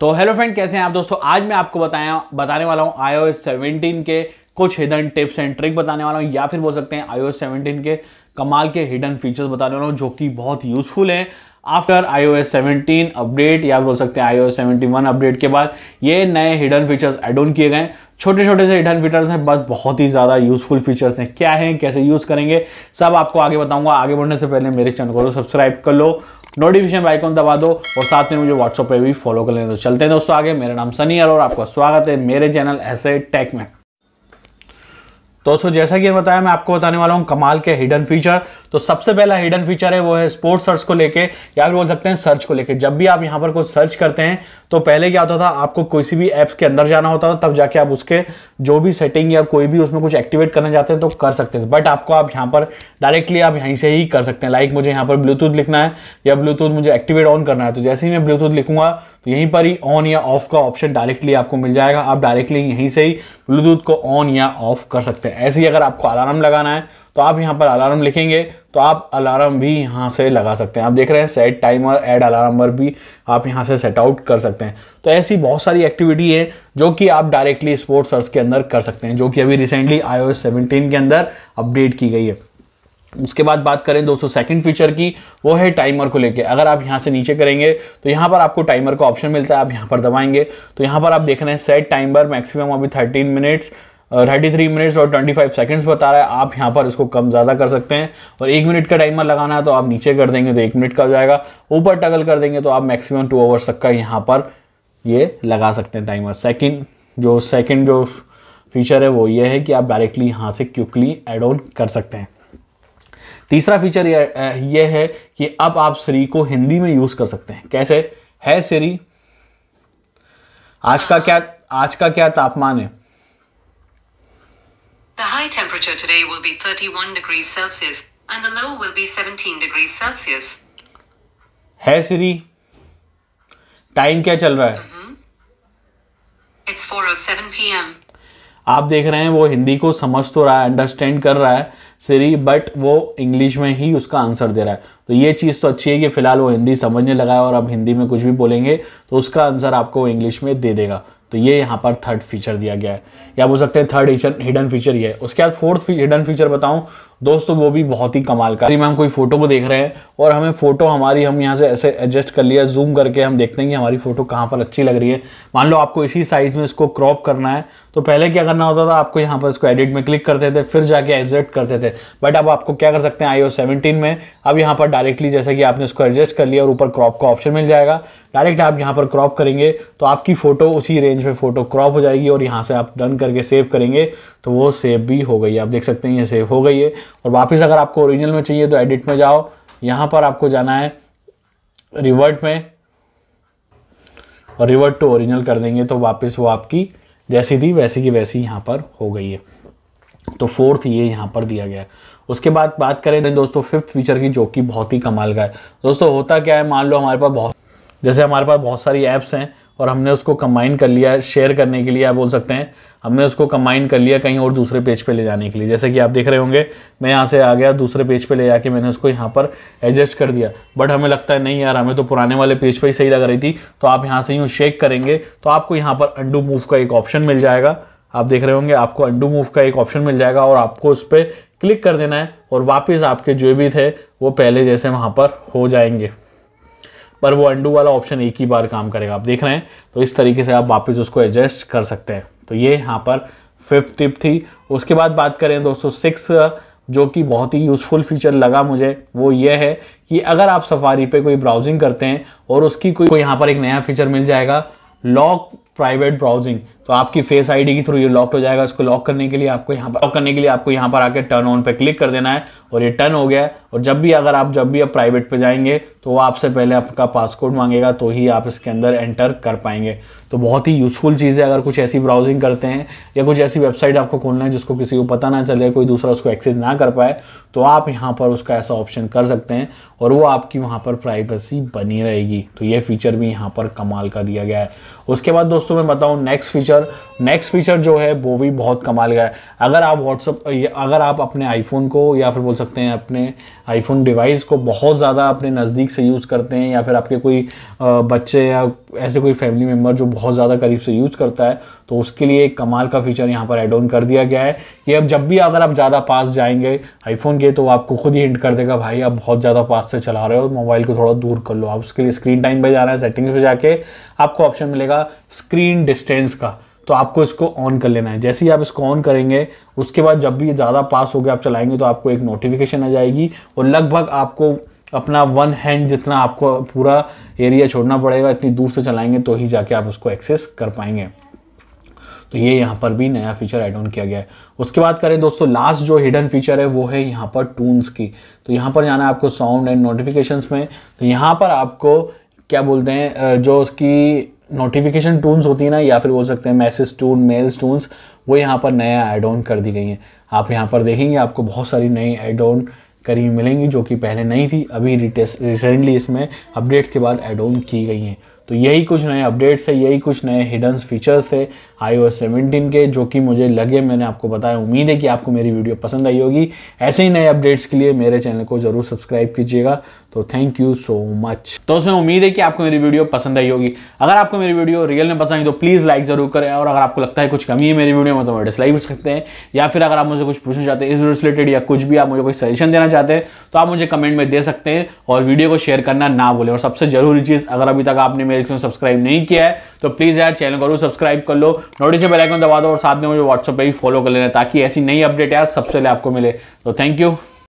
तो hello friend कैसे हैं आप दोस्तों आज मैं आपको बताया बताने वाला हूँ आई सेवनटीन के कुछ हिडन टिप्स एंड ट्रिक बताने वाला हूँ या फिर बोल सकते हैं आई सेवनटीन के कमाल के हिडन फीचर्स बताने वाला हूँ जो कि बहुत यूजफुल हैं after I O S seventeen update या बोल सकते हैं I O S seventy one update के बाद ये नए हिडन फीचर्स एड ऑन किए गए छोटे छोटे से हिडन फीचर्स हैं बस बहुत ही ज़्यादा यूजफुल फीचर्स हैं क्या हैं कैसे यूज़ करेंगे सब आपको आगे बताऊंगा आगे बढ़ने से पहले मेरे चैनल को सब्सक्राइब कर लो नोटिफिकेशन आइकॉन दबा दो और साथ में मुझे व्हाट्सअप पर भी फॉलो कर लेना तो चलते हैं दोस्तों आगे मेरा नाम सनी और आपका स्वागत है मेरे चैनल ऐसे टेक में तो दोस्तों जैसा कि बताया मैं आपको बताने वाला हूँ कमाल के हिडन फीचर तो सबसे पहला हिडन फीचर है वो है स्पोर्ट्स सर्च को लेके या फिर बोल सकते हैं सर्च को लेके जब भी आप यहाँ पर कुछ सर्च करते हैं तो पहले क्या होता था आपको किसी भी ऐप्स के अंदर जाना होता था तब जाके आप उसके जो भी सेटिंग या कोई भी उसमें कुछ एक्टिवेट करना चाहते हैं तो कर सकते थे बट आपको आप यहाँ पर डायरेक्टली आप यहीं से ही कर सकते हैं लाइक मुझे यहाँ पर ब्लूटूथ लिखना है या ब्लूटूथ मुझे एक्टिवेट ऑन करना है तो जैसे ही मैं ब्लूटूथ लिखूंगा तो यहीं पर ही ऑन या ऑफ का ऑप्शन डायरेक्टली आपको मिल जाएगा आप डायरेक्टली यहीं से ही ब्लूटूथ को ऑन या ऑफ कर सकते हैं ऐसे ही अगर आपको अलार्म लगाना है तो आप यहाँ पर अलार्म लिखेंगे तो आप अलार्म भी यहाँ से लगा सकते हैं आप देख रहे हैं सेट टाइमर एड अलार्मर भी आप यहाँ से सेट आउट कर सकते हैं तो ऐसी बहुत सारी एक्टिविटी है जो कि आप डायरेक्टली स्पोर्ट्स सर्च के अंदर कर सकते हैं जो कि अभी रिसेंटली आई 17 के अंदर अपडेट की गई है उसके बाद बात करें दोस्तों सेकंड फीचर की वो है टाइमर को लेके अगर आप यहाँ से नीचे करेंगे तो यहाँ पर आपको टाइमर का ऑप्शन मिलता है आप यहाँ पर दबाएंगे तो यहाँ पर आप देख रहे हैं सेट टाइमर मैक्सिमम अभी 13 मिनट्स थर्टी थ्री मिनट्स और ट्वेंटी फाइव सेकेंड्स बता रहा है आप यहाँ पर इसको कम ज़्यादा कर सकते हैं और एक मिनट का टाइमर लगाना है तो आप नीचे कर देंगे तो एक मिनट का हो जाएगा ऊपर टगल कर देंगे तो आप मैक्सिमम टू आवर्स तक का यहाँ पर ये लगा सकते हैं टाइमर सेकेंड जो सेकेंड जो फीचर है वो ये है कि आप डायरेक्टली यहाँ से क्विकली एड ऑन कर सकते हैं तीसरा फीचर uh, ये है कि अब आप सीरी को हिंदी में यूज़ कर सकते हैं कैसे है सीरी आज का क्या आज का क्या तापमान है high temperature today will be 31 degrees Celsius and the low will be 17 degrees Celsius. Hey Siri, time kya chal raha hai? Mm-hmm. It's 4:07 p.m. आप देख रहे हैं वो हिंदी को समझ तो रहा है अंडरस्टैंड कर रहा है सिरी बट वो इंग्लिश में ही उसका आंसर दे रहा है तो ये चीज़ तो अच्छी है कि फ़िलहाल वो हिंदी समझने लगा है और अब हिंदी में कुछ भी बोलेंगे तो उसका आंसर आपको वो इंग्लिश में दे देगा तो ये यहाँ पर थर्ड फीचर दिया गया है या बोल सकते हैं थर्ड हिडन फीचर ये है उसके बाद फोर्थ हिडन फीचर बताऊँ दोस्तों वो भी बहुत ही कमाल का मैम कोई फोटो को देख रहे हैं और हमें फोटो हमारी हम यहाँ से ऐसे एडजस्ट कर लिया जूम करके हम देखते हैं कि हमारी फोटो कहाँ पर अच्छी लग रही है मान लो आपको इसी साइज़ में इसको क्रॉप करना है तो पहले क्या करना होता था आपको यहाँ पर इसको एडिट में क्लिक करते थे फिर जाके एडजस्ट करते थे बट अब आपको क्या कर सकते हैं आई ओ में अब यहाँ पर डायरेक्टली जैसे कि आपने इसको एडजस्ट कर लिया और ऊपर क्रॉप का ऑप्शन मिल जाएगा डायरेक्ट आप यहाँ पर क्रॉप करेंगे तो आपकी फ़ोटो उसी रेंज में फ़ोटो क्रॉप हो जाएगी और यहाँ से आप डन करके सेव करेंगे तो वो सेव भी हो गई आप देख सकते हैं ये सेव हो गई है और वापस अगर आपको ओरिजिनल में चाहिए तो एडिट में जाओ यहाँ पर आपको जाना है रिवर्ट में और रिवर्ट टू ओरिजिनल कर देंगे तो वापस वो आपकी जैसी थी वैसी की वैसी यहाँ पर हो गई है तो फोर्थ ये यहाँ पर दिया गया है उसके बाद बात करें दोस्तों फिफ्थ फीचर की जो कि बहुत ही कमाल का है दोस्तों होता क्या है मान लो हमारे पास बहुत जैसे हमारे पास बहुत सारी ऐप्स हैं और हमने उसको कंबाइन कर लिया शेयर करने के लिए आप बोल सकते हैं हमने उसको कंबाइन कर लिया कहीं और दूसरे पेज पे ले जाने के लिए जैसे कि आप देख रहे होंगे मैं यहाँ से आ गया दूसरे पेज पे ले जाके मैंने उसको यहाँ पर एडजस्ट कर दिया बट हमें लगता है नहीं यार हमें तो पुराने वाले पेज पर ही सही लग रही थी तो आप यहाँ से यूँ शेक करेंगे तो आपको यहाँ पर अंडू मूव का एक ऑप्शन मिल जाएगा आप देख रहे होंगे आपको अंडू मूव का एक ऑप्शन मिल जाएगा और आपको उस पर क्लिक कर देना है और वापस आपके जो भी थे वो पहले जैसे वहाँ पर हो जाएंगे पर वो अंडू वाला ऑप्शन एक ही बार काम करेगा आप देख रहे हैं तो इस तरीके से आप वापस उसको एडजस्ट कर सकते हैं तो ये यहाँ पर फिफ्थ टिप थी उसके बाद बात करें दोस्तों सिक्स uh, जो कि बहुत ही यूज़फुल फीचर लगा मुझे वो ये है कि अगर आप सफारी पे कोई ब्राउजिंग करते हैं और उसकी कोई यहाँ पर एक नया फीचर मिल जाएगा लॉक प्राइवेट ब्राउजिंग तो आपकी फेस आईडी के थ्रू ये लॉक हो जाएगा इसको लॉक करने के लिए आपको यहाँ पर लॉक करने के लिए आपको यहाँ पर आके टर्न ऑन पे क्लिक कर देना है और ये टर्न हो गया और जब भी अगर आप जब भी आप प्राइवेट पे जाएंगे तो वो आपसे पहले आपका पासकोड मांगेगा तो ही आप इसके अंदर एंटर कर पाएंगे तो बहुत ही यूजफुल चीज़ है अगर कुछ ऐसी ब्राउजिंग करते हैं या कुछ ऐसी वेबसाइट आपको खोलना है जिसको किसी को पता ना चले कोई दूसरा उसको एक्सेस ना कर पाए तो आप यहाँ पर उसका ऐसा ऑप्शन कर सकते हैं और वो आपकी वहाँ पर प्राइवेसी बनी रहेगी तो ये फीचर भी यहाँ पर कमाल का दिया गया है उसके बाद दोस्तों मैं बताऊँ next feature position next feature जो है वो भी बहुत कमाल गया है अगर आप व्हाट्सअप अगर आप अपने आईफोन को या फिर बोल सकते हैं अपने आईफोन डिवाइस को बहुत ज़्यादा अपने नज़दीक से यूज़ करते हैं या फिर आपके कोई बच्चे या ऐसे कोई फैमिली मेम्बर जो बहुत ज़्यादा करीब से यूज़ करता है तो उसके लिए एक कमाल का फीचर यहाँ पर एड ऑन कर दिया गया है कि अब जब भी अगर आप ज़्यादा पास जाएंगे आईफोन के तो आपको खुद ही हिंट कर देगा भाई आप बहुत ज़्यादा पास से चला रहे हो मोबाइल को थोड़ा दूर कर लो आप उसके लिए स्क्रीन टाइम पर जाना है सेटिंग्स पर जाके आपको ऑप्शन मिलेगा स्क्रीन डिस्टेंस का तो आपको इसको ऑन कर लेना है जैसे ही आप इसको ऑन करेंगे उसके बाद जब भी ये ज़्यादा पास हो गया आप चलाएंगे तो आपको एक नोटिफिकेशन आ जाएगी और लगभग आपको अपना वन हैंड जितना आपको पूरा एरिया छोड़ना पड़ेगा इतनी दूर से चलाएंगे तो ही जाके आप उसको एक्सेस कर पाएंगे तो ये यहाँ पर भी नया फीचर एड ऑन किया गया है उसके बाद करें दोस्तों लास्ट जो हिडन फीचर है वो है यहाँ पर टून्स की तो यहाँ पर जाना है आपको साउंड एंड नोटिफिकेशंस में तो यहाँ पर आपको क्या बोलते हैं जो उसकी नोटिफिकेशन टूल्स होती है ना या फिर बोल सकते हैं मैसेज टून मेल्स टूल्स वो यहाँ पर नया एड ऑन कर दी गई हैं आप यहाँ पर देखेंगे आपको बहुत सारी नई ऐड ऑन करी मिलेंगी जो कि पहले नहीं थी अभी रिटेस्ट रिसेंटली इसमें अपडेट्स के बाद एड ऑन की गई हैं तो यही कुछ नए अपडेट्स है यही कुछ नए हिडन फीचर्स थे आई ओ के जो कि मुझे लगे मैंने आपको बताया उम्मीद है कि आपको मेरी वीडियो पसंद आई होगी ऐसे ही नए अपडेट्स के लिए मेरे चैनल को ज़रूर सब्सक्राइब कीजिएगा तो थैंक यू सो मच तो उसमें उम्मीद है कि आपको मेरी वीडियो पसंद आई होगी अगर आपको मेरी वीडियो रियल में पसंद आई तो प्लीज़ लाइक जरूर करें और अगर आपको लगता है कुछ कमी है मेरी वीडियो में तो मैं डिसलाइक भी सकते हैं या फिर अगर आप मुझे कुछ पूछना चाहते हैं इस वीडियो से रिलेटेड या कुछ भी आप मुझे कोई सजेशन देना चाहते हैं तो आप मुझे कमेंट में दे सकते हैं और वीडियो को शेयर करना ना भूलें और सबसे जरूरी चीज़ अगर अभी तक आपने मेरे चैनल सब्सक्राइब नहीं किया है तो प्लीज़ यार चैनल को सब्सक्राइब कर लो नोटिस बेलाइकन दबा दो और साथ में मुझे व्हाट्सअप पर भी फॉलो कर लेना ताकि ऐसी नई अपडेट यार सबसे पहले आपको मिले तो थैंक यू